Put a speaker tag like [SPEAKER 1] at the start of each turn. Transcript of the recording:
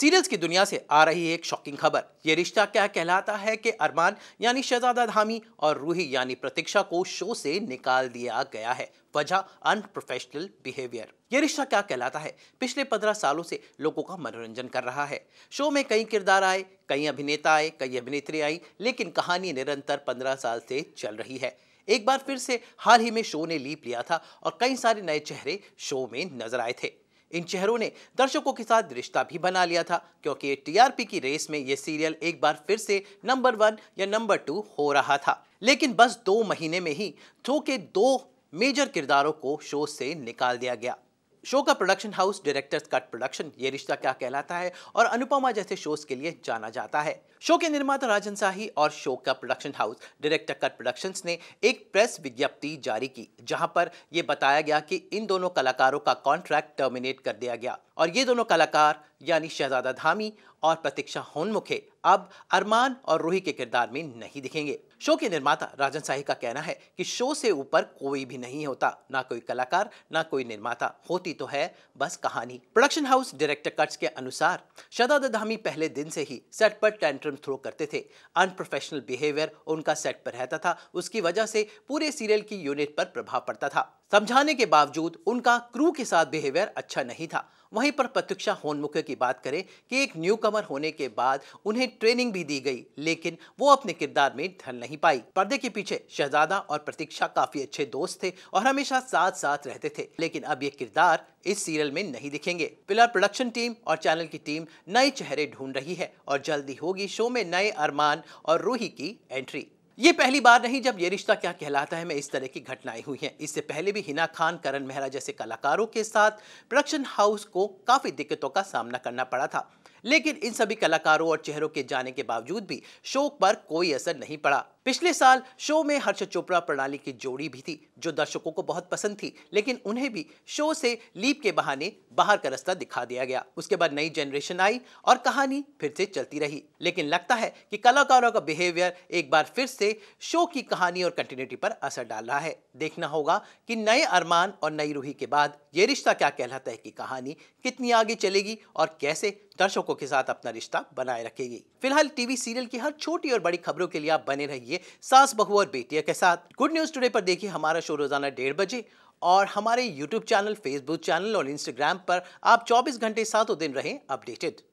[SPEAKER 1] serials की दुनिया से आ रही एक शॉकिंग खबर ये रिश्ता क्या कहलाता है कि अरमान यानी शहजादा धामी और रूही यानी प्रतीक्षा को शो से निकाल दिया गया है वजह अनप्रोफेशनल बिहेवियर ये रिश्ता क्या कहलाता है पिछले पंद्रह सालों से लोगों का मनोरंजन कर रहा है शो में कई किरदार आए कई अभिनेता आए कई अभिनेत्री आई लेकिन कहानी निरंतर पंद्रह साल से चल रही है एक बार फिर से हाल ही में शो ने लीप लिया था और कई सारे नए चेहरे शो में नजर आए थे इन चेहरों ने दर्शकों के साथ रिश्ता भी बना लिया था क्योंकि टीआरपी की रेस में ये सीरियल एक बार फिर से नंबर वन या नंबर टू हो रहा था लेकिन बस दो महीने में ही थ्रो के दो मेजर किरदारों को शो से निकाल दिया गया शो का production house directors cut production ये रिश्ता क्या कहलाता है और अनुपमा जैसे शोज के लिए जाना जाता है शो के निर्माता राजन शाही और शो का production house director cut productions ने एक प्रेस विज्ञप्ति जारी की जहां पर यह बताया गया कि इन दोनों कलाकारों का कॉन्ट्रैक्ट टर्मिनेट कर दिया गया और ये दोनों कलाकार यानी शहजादा धामी और प्रतीक्षा होनमुखे अब अरमान और रोही के किरदार में नहीं दिखेंगे शो के निर्माता राजन साहि का कहना है कि शो से ऊपर कोई भी नहीं होता ना कोई कलाकार ना कोई निर्माता होती तो है बस कहानी प्रोडक्शन हाउस डायरेक्टर कट्स के अनुसार शहजादा धामी पहले दिन से ही सेट पर टेंट्रम थ्रो करते थे अनप्रोफेशनल बिहेवियर उनका सेट पर रहता था उसकी वजह से पूरे सीरियल की यूनिट पर प्रभाव पड़ता था समझाने के बावजूद उनका क्रू के साथ बिहेवियर अच्छा नहीं था वहीं पर प्रतीक्षा होनमुखे की बात करें कि एक न्यू कमर होने के बाद उन्हें ट्रेनिंग भी दी गई लेकिन वो अपने किरदार में ढल नहीं पाई पर्दे के पीछे शहजादा और प्रतीक्षा काफी अच्छे दोस्त थे और हमेशा साथ साथ रहते थे लेकिन अब ये किरदार इस सीरियल में नहीं दिखेंगे फिलहाल प्रोडक्शन टीम और चैनल की टीम नए चेहरे ढूंढ रही है और जल्दी होगी शो में नए अरमान और रूही की एंट्री ये पहली बार नहीं जब ये रिश्ता क्या कहलाता है मैं इस तरह की घटनाएं हुई हैं इससे पहले भी हिना खान करण मेहरा जैसे कलाकारों के साथ प्रोडक्शन हाउस को काफ़ी दिक्कतों का सामना करना पड़ा था लेकिन इन सभी कलाकारों और चेहरों के जाने के बावजूद भी शोक पर कोई असर नहीं पड़ा पिछले साल शो में हर्षद चोपड़ा प्रणाली की जोड़ी भी थी जो दर्शकों को बहुत पसंद थी लेकिन उन्हें भी शो से लीप के बहाने बाहर का रास्ता दिखा दिया गया उसके बाद नई जनरेशन आई और कहानी फिर से चलती रही लेकिन लगता है कि कलाकारों का बिहेवियर एक बार फिर से शो की कहानी और कंटिन्यूटी पर असर डाल रहा है देखना होगा कि नए अरमान और नई रूही के बाद ये रिश्ता क्या कहलाता है की कहानी कितनी आगे चलेगी और कैसे दर्शकों के साथ अपना रिश्ता बनाए रखेगी फिलहाल टीवी सीरियल की हर छोटी और बड़ी खबरों के लिए आप बने रहिए सास बहू और बेटिया के साथ गुड न्यूज टुडे पर देखिए हमारा शो रोजाना डेढ़ बजे और हमारे यूट्यूब चैनल फेसबुक चैनल और इंस्टाग्राम पर आप 24 घंटे सातों दिन रहें अपडेटेड